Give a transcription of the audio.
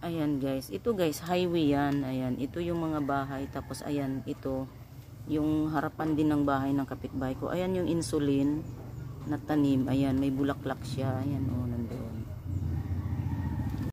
ayan guys ito guys highway yan ayan ito yung mga bahay tapos ayan ito yung harapan din ng bahay ng kapitbahay ko ayan yung insulin na tanim ayan may bulaklak siya ayan oh nandun